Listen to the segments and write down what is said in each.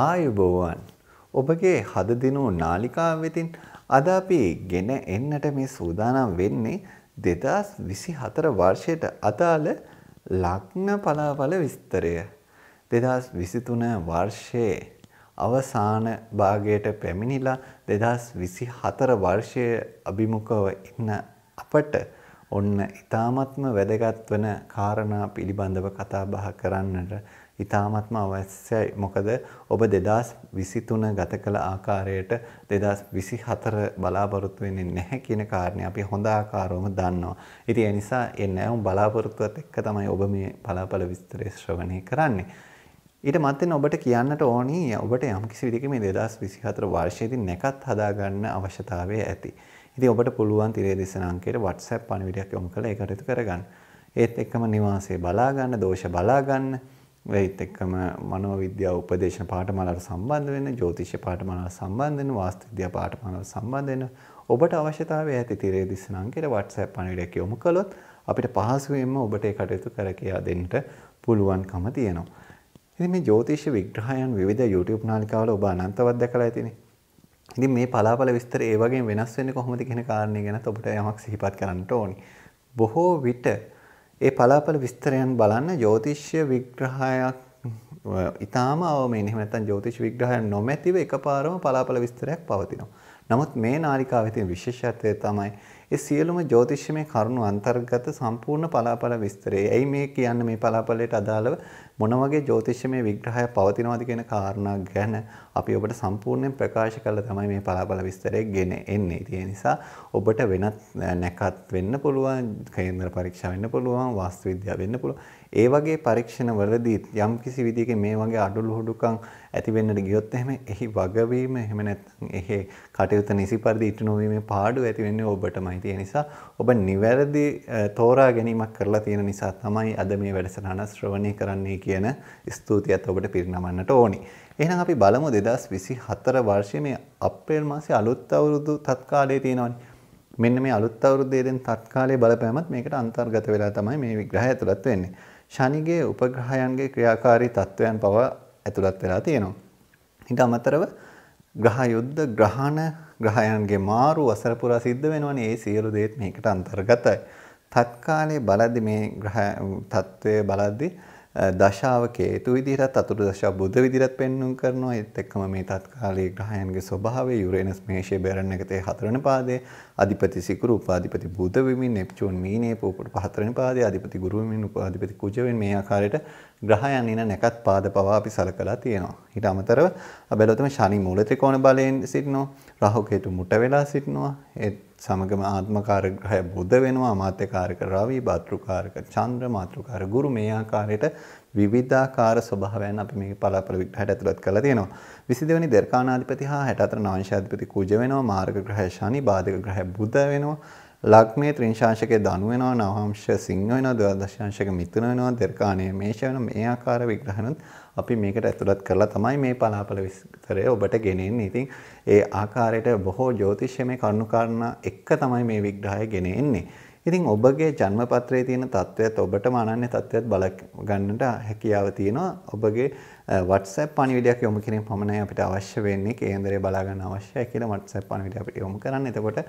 ආයුබෝවන් ඔබගේ හදදිනු නාලිකාව වෙතින් අද අපි ගෙන එන්නට මේ සූදානම් වෙන්නේ දෙදස් විසි හතර වර්ෂයට අදාළ ලක්න පලාඵල විස්තරය. දෙදස් විසිතුන වර්ෂයේ අවසාන භාගයට පැමිණිලා දෙදස් විසි හතර වර්ෂය අභිමුකව ඉන්න අපට ඔන්න ඉතාමත්ම වැදගත් වන කාරණා පිළිබඳව කතා බහ කරන්නට ඉතාමත්ම අවශ්‍යයි. මොකද ඔබ 2023 ගත කළ ආකාරයට 2024 බලාපොරොත්තු වෙන්නේ නැහැ කියන කාරණේ අපි හොඳ ආකාරවම දන්නවා. ඉතින් ඒ නිසා ඒ නැවුම් බලාපොරොත්තුවත් එක්ක තමයි ඔබ මේ බලාපල විස්තරය ශ්‍රවණය කරන්නේ. ඊට මත්තෙන් ඔබට කියන්නට ඕනි ඔබට යම්කිසි විදිහක මේ 2024 වර්ෂයේදී නැකත් හදාගන්න අවශ්‍යතාවය ඇති. ඉතින් ඔබට පුළුවන් තිරේ දේශන අංකයට WhatsApp පණිවිඩයක් යොමු කරලා ඒකට කරගන්න. ඒත් එක්කම නිවාසයේ බලාගන්න, දෝෂ බලාගන්න, ඒත් එක්කම මනෝවිද්‍යාව උපදේශන පාඨමාලාවට සම්බන්ධ වෙන, ජ්‍යොතිෂ පාඨමාලාවට සම්බන්ධ වෙන, වාස්තු විද්‍යා පාඨමාලාවට සම්බන්ධ වෙන ඔබට අවශ්‍යතාවය ඇති තිරේ දිස්ස නංකයට WhatsApp පණිවිඩයක් යොමු කළොත් අපිට පහසුවෙන්ම ඔබට ඒ කටයුතු කර කියා දෙන්නට පුළුවන්කම තියෙනවා. ඉතින් මේ ජ්‍යොතිෂ විග්‍රහයන් විවිධ YouTube නාලිකාවල ඔබ අනන්තවත් දැකලා ඇතිනේ. ඉතින් මේ පලාපල විස්තර ඒ වගේ වෙනස් වෙන්නේ කොහොමද කියන කාරණේ ගැනත් ඔබට යමක් සිහිපත් කරන්න ඕනි. බොහෝ විට ඒ පලාපල විස්තරයන් බලන්න ජෝතිෂ්‍ය විග්‍රහයක් ඉතාම අවමෙන් එහෙම නැත්නම් ජෝතිෂ විග්‍රහය නොමැතිව එකපාරම පලාපල විස්තරයක් පවතිනවා. නමුත් මේ නාලිකාවේ තියෙන විශේෂත්වය තමයි ඒ සියලුම ජ්‍යොතිෂ්‍යමය කරුණු අන්තර්ගත සම්පූර්ණ පලාපල විස්තරය. එයි මේ කියන්නේ මේ පලාපලයට අදාළව මොන වගේ ජ්‍යොතිෂ්‍යමය විග්‍රහයක් පවතිනවද කියන කාරණා ගැන අපි ඔබට සම්පූර්ණයෙන් ප්‍රකාශ කළා තමයි මේ පලාපල විස්තරය ගෙන එන්නේ. ඒ නිසා ඔබට වෙනත් නැකත් වෙන්න පුළුවන්, කේන්ද්‍ර පරීක්ෂා වෙන්න පුළුවන්, වාස්තු විද්‍යාව වෙන්න පුළුවන්. ඒ වගේ පරීක්ෂණවලදී යම් කිසි විදිහකින් මේ වගේ අඩළු හොඩුකම් ඇති වෙන්නට ගියොත් එහෙම එහි වගවීම එහෙම නැත්නම් එහි කටයුතු නිසි පරිදි ඉටු නොවීමේ පාඩු ඇති වෙන්නේ ඔබටමයි. ඒ නිසා ඔබ නිවැරදි තෝරා ගැනීමක් කරලා තියෙන නිසා තමයි අද මේ වැඩසටහන ශ්‍රවණය කරන්නේ කියන ස්තුතියත් ඔබට පිරිනමන්නට ඕනි. එහෙනම් අපි බලමු 2024 වර්ෂයේ මේ අප්‍රේල් මාසේ අලුත් අවුරුදු තත්කාලයේ තියෙනවනේ. මෙන්න මේ අලුත් අවුරුද්දේ දෙන තත්කාලයේ බලපෑමත් මේකට අන්තර්ගත වෙලා තමයි මේ විග්‍රහය ඇතුළත් වෙන්නේ. ශනිගේ උපග්‍රහයන්ගේ ක්‍රියාකාරී තත්ත්වයන් පවා ඇතුළත් වෙලා තියෙනවා. ඊට අමතරව ග්‍රහ යුද්ධ ග්‍රහණ ග්‍රහයන්ගේ මාරු වසර පුරා සිද්ධ වෙනවනේ ඒ සියලු දේත් මේකට අන්තර්ගතයි. තත්කාලේ බලද්දි මේ ග්‍රහ තත්ත්වයේ බලද්දි දශාවක හේතු විදිහටත් අතුරු දශාව බුද්ධ විදිහටත් පෙන්වුම් කරනවා. ඒත් එක්කම මේ තත්කාලීය ග්‍රහයන්ගේ ස්වභාවය යුරේනස් මේෂය බැරන් එකතේ හතරවෙනි පාදයේ අධිපති සිකුරු උපාධිපති බුධ වෙමින් නෙප්චූන් මීනේ පූපට පහතරවෙනි පාදයේ අධිපති ගුරු වෙමින් උපාධිපති කුජ වෙමින් මේ ආකාරයට ග්‍රහයන් එන නැකත් පාද පවා අපි සලකලා තියෙනවා. ඊට අමතරව බැලුවොත් ශනි මූල ත්‍රිකෝණ බලයෙන් සිටිනවා. රාහු කේතු මුට වෙලා සිටිනවා. ඒත් සමගම ආත්මකාරක ග්‍රහය බුධ වෙනවා. අමාත්‍යකාරක රවි, භාතෘකාරක චන්ද්‍ර, මාතෘකාර ගුරු මේ ආකාරයට විවිධාකාර ස්වභාවයන් අපි මේ පලාපල විග්‍රහයට ඇතුළත් කරලා තියෙනවා. 22 වෙනි දර්කානාධිපති හා 64 නාංශාධිපති කුජ වෙනවා. මාර්ග ග්‍රහය ශනි, බාධක ග්‍රහය බුධ වෙනවා. ලග්නේ ත්‍රිංශාංශකයේ ධනු වෙනවා නවංශ සිංහ වෙනවා ද්වාදශාංශක මිථුන වෙනවා දෙර්කාණයේ මේෂ වෙනවා මේ ආකාර විග්‍රහනොත් අපි මේකට ඇතුළත් කරලා තමයි මේ පලාපල විස්තරය ඔබට ගෙනෙන්නේ. ඉතින් ඒ ආකාරයට බොහෝ ජ්‍යොතිෂ්‍යමය කරුණු කාරණා එක තමයි මේ විග්‍රහය ගෙනෙන්නේ. ඉතින් ඔබගේ ජන්මපත්‍රයේ තියෙන තත්ත්වයත් ඔබටම අනන්‍ය තත්ත්වයක් බල ගන්නට හැකියාව තියෙනවා. ඔබගේ WhatsApp පණිවිඩයක් යොමු කිරීම පමණයි අපිට අවශ්‍ය වෙන්නේ කේන්දරය බලා ගන්න අවශ්‍යයි කියලා WhatsApp පණිවිඩය අපිට යොමු කරන්න. එතකොට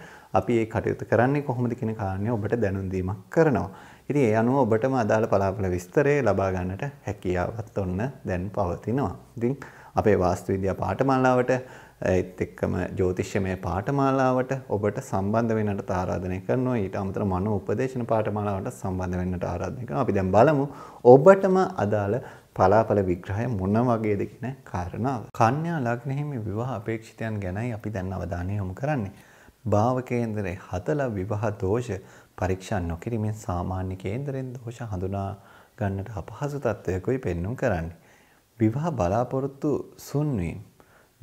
අපි මේ කටයුතු කරන්නේ කොහොමද කියන කාරණය ඔබට දැනුම් දීමක් කරනවා. ඉතින් ඒ අනුව ඔබටම අදාළ පලාපල විස්තරය ලබා ගන්නට හැකියාවත් ඔන්න දැන් පවතිනවා. ඉතින් අපේ වාස්තු විද්‍යා පාඨමාලාවට ඒත් එක්කම ජෝතිෂ්‍යමය පාඨමාලාවට ඔබට සම්බන්ධ වෙන්නට ආරාධනය කරනවා. ඊට අමතරව මනෝ උපදේශන පාඨමාලාවට සම්බන්ධ වෙන්නට ආරාධනය කරනවා. අපි දැන් බලමු ඔබටම අදාළ පලාපල විග්‍රහය මොන වගේද කියන කාරණාව. කන්‍යා ලග්නෙහි මේ විවාහ අපේක්ෂිතයන් ගැනයි අපි දැන් අවධානය යොමු කරන්නේ. භාව කේන්දරයේ හතලා විවාහ දෝෂ පරීක්ෂා නොකිරීමෙන් සාමාන්‍ය කේන්දරෙන් දෝෂ හඳුනා ගන්නට අපහසු තත්ත්වයකුයි පෙන්눔 කරන්නේ. විවාහ බලාපොරොත්තු සුන්වීම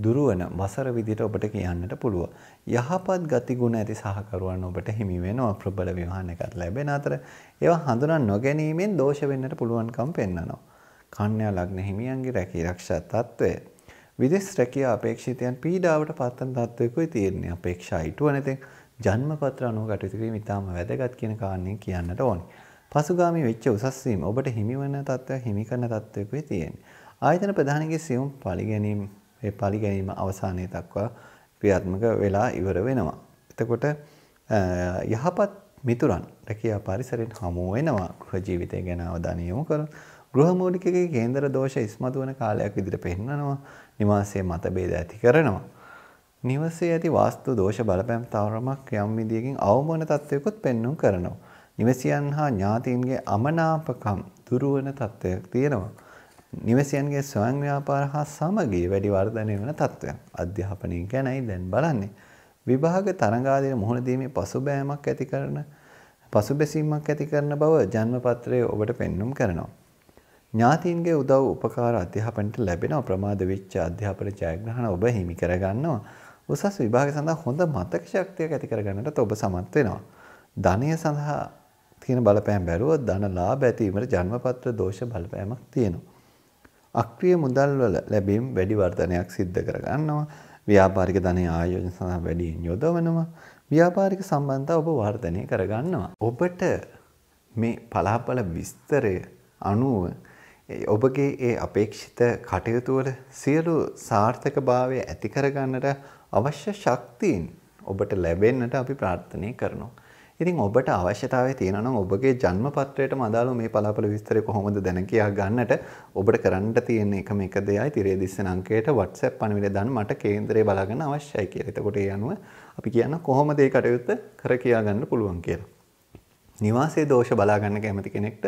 දුරවන වසර විදිහට ඔබට කියන්නට පුළුවන්. යහපත් ගතිගුණ ඇති සහකරුවන් ඔබට හිමි වෙනවා ප්‍රබල විවාහනයකට ලැබෙන අතර ඒවා හඳුනා නොගැනීමෙන් දෝෂ වෙන්නට පුළුවන්කම් පෙන්වනවා. කන්‍යා ලග්න හිමියන්ගේ රැකී ආරක්ෂා తত্ত্বය විදෙස් රැකියා අපේක්ෂිතයන් පීඩාවට පත්වන තත්ත්වයකයි තියෙන්නේ. අපේක්ෂා ඉටුව නැතෙන් ජන්මපත්‍ර අනුව කටයුතු කිරීම ඉතාම වැදගත් කියන කාරණේ කියන්නට ඕනේ. පසුගාමී වෙච්ච උසස් වීම ඔබට හිමිවන තත්ත්වය හිමි කරන තත්ත්වයකයි තියෙන්නේ. ආයතන ප්‍රධානගේ සියුම් පරිගැනීම් ඒ පාලි ගැනීම අවසානයේ දක්වා ක්‍රියාත්මක වෙලා ඉවර වෙනවා. එතකොට යහපත් මිතුරන් රැකියා පරිසරෙන් හමු වෙනවා. ගෘහ ජීවිතය ගැන අවධානය යොමු කරන ගෘහ මූලිකයේ කේන්දර දෝෂ ඉස්මතු වන කාලයක් විදිහට පෙන්වනවා. නිවාසයේ මතභේද ඇති කරනවා. නිවසේ ඇති වාස්තු දෝෂ බලපෑම් තවරමක් යම් විදියකින් අවමන තත්වයකට පෙන්වුම් කරනවා. නිවසියන් හා ඥාතීන්ගේ අමනාපකම් දුරවන තත්වයක් තියෙනවා. නිවසියන්ගේ ස්වයං ව්‍යාපාර හා සමගිය වැඩි වර්ධනය වන තත්ත්වයක්. අධ්‍යාපනය ගැනයි දැන් බලන්නේ. විභාග තරඟාදිය මුහුණ දීමේ පසුබෑමක් ඇති කරන පසුබැසීමක් ඇති කරන බව ජන්මපත්‍රය ඔබට පෙන්눔 කරනවා. ඥාතීන්ගේ උදව් උපකාර අධ්‍යාපනයට ලැබෙන ප්‍රමාද වෙච්ච අධ්‍යාපන ජයග්‍රහණ ඔබ හිමි කරගන්නවා. උසස් විභාග සඳහා හොඳ මතක ශක්තියක් ඇති කරගන්නට ඔබ සමත් වෙනවා. ධනය සඳහා තියෙන බලපෑම් බැලුවොත් ධන ලාභ ඇතිවීමට ජන්මපත්‍ර දෝෂ බලපෑමක් තියෙනවා. අක්‍රිය මුදල්වල ලැබීම් වැඩි වර්ධනයක් සිද්ධ කරගන්නවා. ව්‍යාපාරික ධනය ආයෝජන සඳහා වැඩියෙන් යොදවනවා. ව්‍යාපාරික සම්බන්ධතා ඔබ වර්ධනය කරගන්නවා. ඔබට මේ පලාපල විස්තරය අනුව ඔබගේ ඒ අපේක්ෂිත කටයුතුවල සියලු සාර්ථකභාවය ඇති කරගන්නට අවශ්‍ය ශක්තියින් ඔබට ලැබෙන්නට අපි ප්‍රාර්ථනය කරනවා. ඉතින් ඔබට අවශ්‍යතාවය තියෙනවා නම් ඔබගේ ජන්ම පත්‍රයටම අදාළව මේ පලාපල විස්තරය කොහොමද දැන කියා ගන්නට ඔබට කරන්න තියෙන එකම එක දෙයයි තිරේ දිස්සන අංකයට WhatsApp පණිවිඩය දාන්න මට කේන්දරේ බලාගන්න අවශ්‍යයි කියලා. එතකොට ඒ අනුව අපි කියන්න කොහොමද ඒ කටයුත්ත කර කියා ගන්න පුළුවන් කියලා. නිවාසේ දෝෂ බලාගන්න කැමති කෙනෙක්ට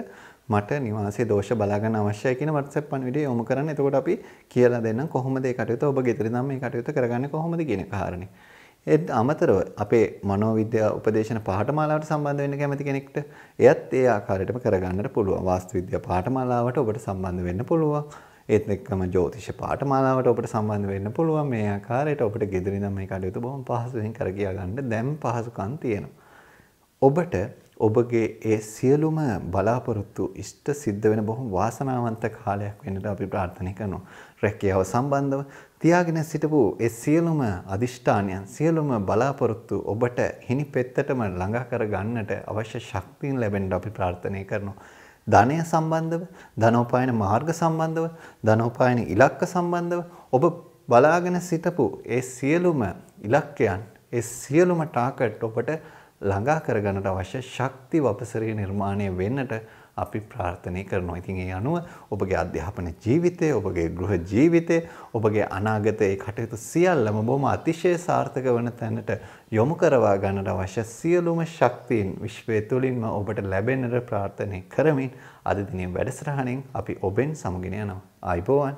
මට නිවාසේ දෝෂ බලාගන්න අවශ්‍යයි කියන WhatsApp පණිවිඩය යොමු කරන්න. එතකොට අපි කියලා දෙන්නම් කොහොමද ඒ කටයුත්ත ඔබ ගෙදරින් නම් මේ කටයුත්ත කරගන්නේ කොහොමද කියන කාරණේ. ඒත් අමතරව අපේ මනෝවිද්‍යා උපදේශන පාඨමාලාවට සම්බන්ධ වෙන්න කැමති කෙනෙක්ට එයත් ඒ ආකාරයටම කරගන්නට පුළුවන්. වාස්තු විද්‍යා පාඨමාලාවට ඔබට සම්බන්ධ වෙන්න පුළුවන්. ඒත් එක්කම ජෝතිෂ පාඨමාලාවට ඔබට සම්බන්ධ වෙන්න පුළුවන්. මේ ආකාරයට ඔබට ගෙදරින් නම් මේ කටයුතු බොහොම පහසුවෙන් කරගියා ගන්න දැන් පහසුකම් තියෙනවා. ඔබට ඔබගේ ඒ සියලුම බලාපොරොත්තු ඉෂ්ට සිද්ධ වෙන බොහොම වාසනාවන්ත කාලයක් වෙන්නට අපි ප්‍රාර්ථනා කරනවා. රැකියාව සම්බන්ධව තියාගෙන සිටපු ඒ සියලුම අදිෂ්ඨානයන් සියලුම බලාපොරොත්තු ඔබට හිනිපෙත්තටම ළඟා කර ගන්නට අවශ්‍ය ශක්තියන් ලැබෙන්න අපි ප්‍රාර්ථනා කරනවා. ධනය සම්බන්ධව, ධනෝපායන මාර්ග සම්බන්ධව, ධනෝපායන ඉලක්ක සම්බන්ධව ඔබ බලාගෙන සිටපු ඒ සියලුම ඉලක්කයන් ඒ සියලුම ටාගට් ඔබට ළඟා කරගන්නට අවශ්‍ය ශක්ති වපසරය නිර්මාණය වෙන්නට අපි ප්‍රාර්ථනය කරනවා. ඉතින් ඒ අනුව ඔබගේ අධ්‍යාපන ජීවිතය, ඔබගේ ගෘහ ජීවිතය, ඔබගේ අනාගතයේ කටයුතු සියල්ලම බොහොම අතිශය සාර්ථක වන තැනට යොමු කරවා ගන්නට අවශ්‍ය සියලුම ශක්තියින් විශ්වය තුලින්ම ඔබට ලැබෙන්නට ප්‍රාර්ථනා කරමින් අද දිනේ වැඩසටහනෙන් අපි ඔබෙන් සමුගෙන යනවා. ආයිබෝවන්